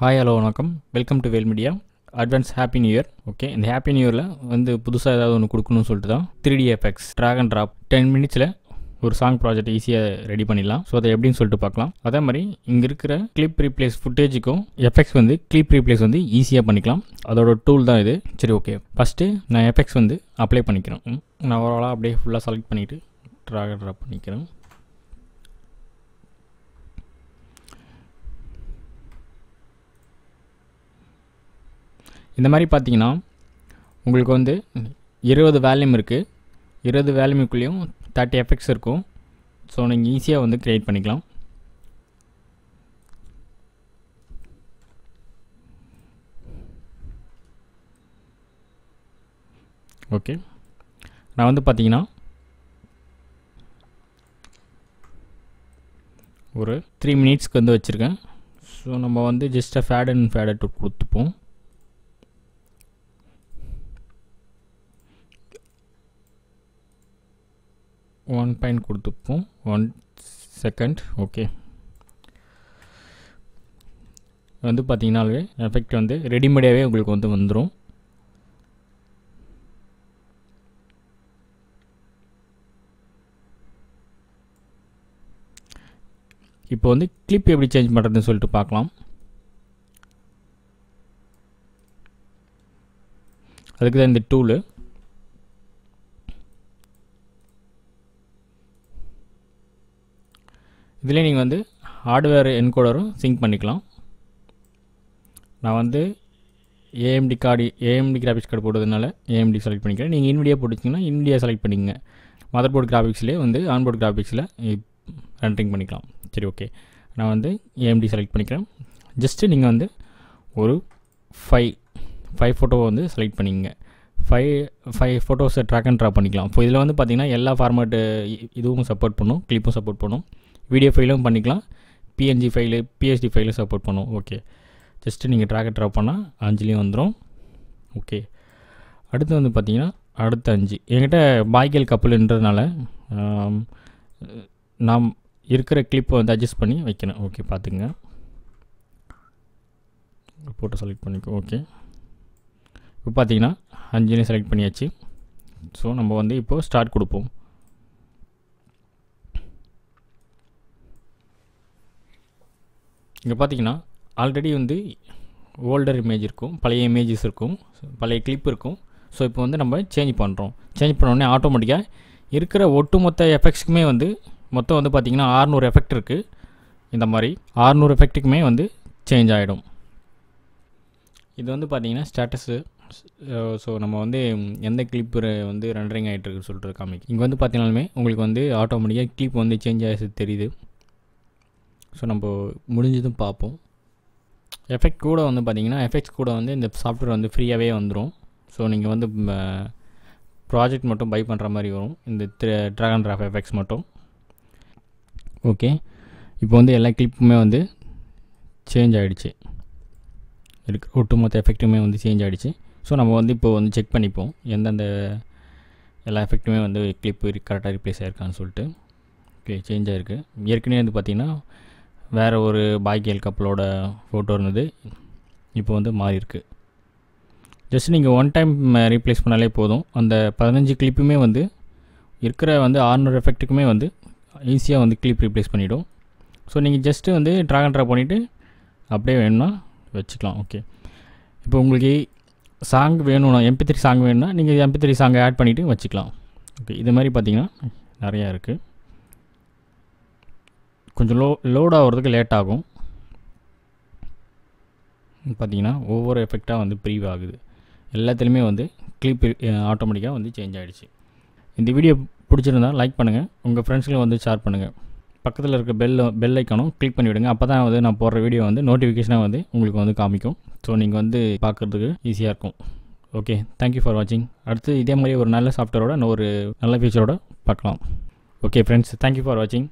hi hello வணக்கம் welcome to Vel media advance happy new year okay இந்த happy new இயரில் வந்து புதுசாக ஏதாவது ஒன்று கொடுக்கணும்னு சொல்லிட்டு தான் three D effects drag and drop ten மினிட்ஸில் ஒரு சாங் ப்ராஜெக்ட் ஈஸியாக ரெடி பண்ணிடலாம் ஸோ அதை எப்படின்னு சொல்லிட்டு பார்க்கலாம் அதே மாதிரி இங்கே இருக்கிற கிளிப் ரீப்ளேஸ் ஃபுட்டேஜுக்கும் எஃபெக்ட்ஸ் வந்து கிளிப் ரீப்ளேஸ் வந்து ஈஸியாக பண்ணிக்கலாம் அதோட டூல் தான் இது சரி ஓகே ஃபஸ்ட்டு நான் எஃபெக்ட்ஸ் வந்து அப்ளை பண்ணிக்கிறேன் நான் ஓவராலாக அப்படியே ஃபுல்லாக செலக்ட் பண்ணிவிட்டு ட்ராகன் ட்ராப் பண்ணிக்கிறேன் இந்த மாதிரி பார்த்தீங்கன்னா உங்களுக்கு வந்து இருபது வேல்யூம் இருக்குது இருபது வேல்யூமுக்குள்ளேயும் தேர்ட்டி எஃபெக்ட்ஸ் இருக்கும் ஸோ நீங்கள் ஈஸியாக வந்து க்ரியேட் பண்ணிக்கலாம் ஓகே நான் வந்து பார்த்தீங்கன்னா ஒரு த்ரீ மினிட்ஸ்க்கு வந்து வச்சுருக்கேன் ஸோ நம்ம வந்து just fade and fade to கொடுத்துப்போம் ஒன் பாயிண்ட் கொடுத்துப்போம் ஒன் செகண்ட் ஓகே வந்து பார்த்திங்கனாலே எஃபெக்ட் வந்து ரெடிமேடாகவே உங்களுக்கு வந்து வந்துடும் இப்போ வந்து கிளிப் எப்படி சேஞ்ச் பண்ணுறதுன்னு சொல்லிட்டு பார்க்கலாம் அதுக்கு தான் இந்த டூலு இதில் நீங்கள் வந்து ஹார்ட்வேர் என்கோடரும் சிங்க் பண்ணிக்கலாம் நான் வந்து AMD card AMD graphics card போடுறதுனால ஏஎம்டி செலக்ட் பண்ணிக்கிறேன் நீங்கள் இன்விடியா போட்டுச்சிங்கன்னா இன்விடியா செலக்ட் பண்ணிங்க மதர் போர்டு கிராஃபிக்ஸ்லேயே வந்து ஆன்போர்டு கிராஃபிக்ஸில் ரெண்டரிங் பண்ணிக்கலாம் சரி ஓகே நான் வந்து ஏஎம்டி செலக்ட் பண்ணிக்கிறேன் ஜஸ்ட்டு நீங்கள் வந்து ஒரு ஃபைவ் ஃபைவ் ஃபோட்டோவை வந்து செலக்ட் பண்ணிங்க ஃபைவ் ஃபைவ் ஃபோட்டோஸை ட்ராக் அண்ட் ட்ரா பண்ணிக்கலாம் இப்போ இதில் வந்து பார்த்திங்கன்னா எல்லா ஃபார்மேட்டு இதுவும் சப்போர்ட் பண்ணும் கிளிப்பும் சப்போர்ட் பண்ணும் வீடியோ ஃபைலும் பண்ணிக்கலாம் பிஎன்ஜி ஃபைலு பிஎச்டி ஃபைலும் சப்போர்ட் பண்ணும் ஓகே ஜஸ்ட்டு நீங்கள் ட்ராக்கை ட்ராப் பண்ணால் அஞ்சுலேயும் வந்துடும் ஓகே அடுத்து வந்து பார்த்திங்கன்னா அடுத்த அஞ்சு என்கிட்ட பாய்கேல் கப்பல்ன்றதுனால நாம் இருக்கிற கிளிப்பை வந்து அட்ஜஸ்ட் பண்ணி வைக்கணும் ஓகே பார்த்துங்க ஃபோட்டோ செலக்ட் பண்ணிக்கோ ஓகே இப்போ பார்த்தீங்கன்னா அஞ்சுலேயும் செலக்ட் பண்ணியாச்சு ஸோ நம்ம வந்து இப்போது ஸ்டார்ட் கொடுப்போம் இங்கே பார்த்தீங்கன்னா ஆல்ரெடி வந்து ஓல்டர் இமேஜ் இருக்கும் பழைய இமேஜஸ் இருக்கும் பழைய கிளிப் இருக்கும் ஸோ இப்போ வந்து நம்ம சேஞ்ச் பண்ணுறோம் சேஞ்ச் பண்ணோடனே ஆட்டோமேட்டிக்காக இருக்கிற ஒட்டுமொத்த எஃபெக்ட்ஸுக்குமே வந்து மொத்தம் வந்து பார்த்திங்கன்னா ஆறுநூறு எஃபெக்ட் இருக்குது இந்த மாதிரி ஆறுநூறு எஃபெக்ட்டுக்குமே வந்து சேஞ்ச் ஆகிடும் இது வந்து பார்த்திங்கன்னா ஸ்டேட்டஸு ஸோ நம்ம வந்து எந்த கிளிப்பு வந்து ரெண்டரிங் ஆகிட்டு இருக்குன்னு சொல்லிட்டு காமிக்கு இங்கே வந்து பார்த்தீங்கனாலுமே உங்களுக்கு வந்து ஆட்டோமேட்டிக்காக கிளிப் வந்து சேஞ்ச் ஆகிடுச்சு தெரியுது ஸோ நம்ம முடிஞ்சதும் பார்ப்போம் எஃபெக்ட் கூட வந்து பார்த்திங்கன்னா எஃபெக்ட்ஸ் கூட வந்து இந்த சாஃப்ட்வேர் வந்து ஃப்ரீயாகவே வந்துடும் ஸோ நீங்கள் வந்து ப்ராஜெக்ட் மட்டும் பை பண்ணுற மாதிரி வரும் இந்த ட்ராகன் ட்ராஃப் எஃபெக்ட்ஸ் மட்டும் ஓகே இப்போ வந்து எல்லா கிளிப்புமே வந்து சேஞ்ச் ஆகிடுச்சு இருக்கு ஒட்டுமொத்த எஃபெக்ட்டுமே வந்து சேஞ்ச் ஆகிடுச்சு ஸோ நம்ம வந்து இப்போ வந்து செக் பண்ணிப்போம் எந்தெந்த எல்லா எஃபெக்ட்டுமே வந்து கிளிப்பு கரெக்டாக ரிப்ளேஸ் ஆகிருக்கான்னு சொல்லிட்டு ஓகே சேஞ்ச் ஆகிருக்கு ஏற்கனவே வந்து பார்த்திங்கன்னா வேறு ஒரு பாய்கேல் கப்பலோட ஃபோட்டோ இருந்தது இப்போ வந்து மாறி இருக்குது ஜஸ்ட் நீங்கள் ஒன் டைம் ரீப்ளேஸ் பண்ணாலே போதும் அந்த பதினஞ்சு கிளிப்புமே வந்து இருக்கிற வந்து ஆறுநூறு எஃபெக்ட்டுக்குமே வந்து ஈஸியாக வந்து கிளிப் ரீப்ளேஸ் பண்ணிவிடும் ஸோ நீங்கள் ஜஸ்ட்டு வந்து ட்ராக் அண்ட் ட்ரா பண்ணிவிட்டு அப்படியே வேணும்னா வச்சுக்கலாம் ஓகே இப்போ உங்களுக்கு சாங் வேணும்னா எம்பி த்ரீ சாங் வேணும்னா நீங்கள் எம்பி த்ரீ சாங்கை ஆட் பண்ணிவிட்டு வச்சுக்கலாம் ஓகே இது மாதிரி பார்த்திங்கன்னா நிறையா இருக்குது கொஞ்சம் லோ லோட் ஆகிறதுக்கு லேட் ஆகும் பார்த்தீங்கன்னா ஒவ்வொரு எஃபெக்டாக வந்து ப்ரீவ் ஆகுது எல்லாத்துலேயுமே வந்து கிளிப் ஆட்டோமேட்டிக்காக வந்து சேஞ்ச் ஆகிடுச்சு இந்த வீடியோ பிடிச்சிருந்தால் லைக் பண்ணுங்கள் உங்கள் ஃப்ரெண்ட்ஸ்களும் வந்து ஷேர் பண்ணுங்கள் பக்கத்தில் இருக்க பெல் பெல் ஐக்கானும் கிளிக் பண்ணிவிடுங்க அப்போ தான் வந்து நான் போடுற வீடியோ வந்து நோட்டிஃபிகேஷனாக வந்து உங்களுக்கு வந்து காமிக்கும் ஸோ நீங்கள் வந்து பார்க்குறதுக்கு ஈஸியாக இருக்கும் ஓகே தேங்க்யூ ஃபார் வாட்சிங் அடுத்து இதே மாதிரி ஒரு நல்ல சாஃப்ட்வேரோட ஒரு நல்ல ஃபியூச்சரோட பார்க்கலாம் ஓகே ஃப்ரெண்ட்ஸ் தேங்க்யூ ஃபார் வாட்சிங்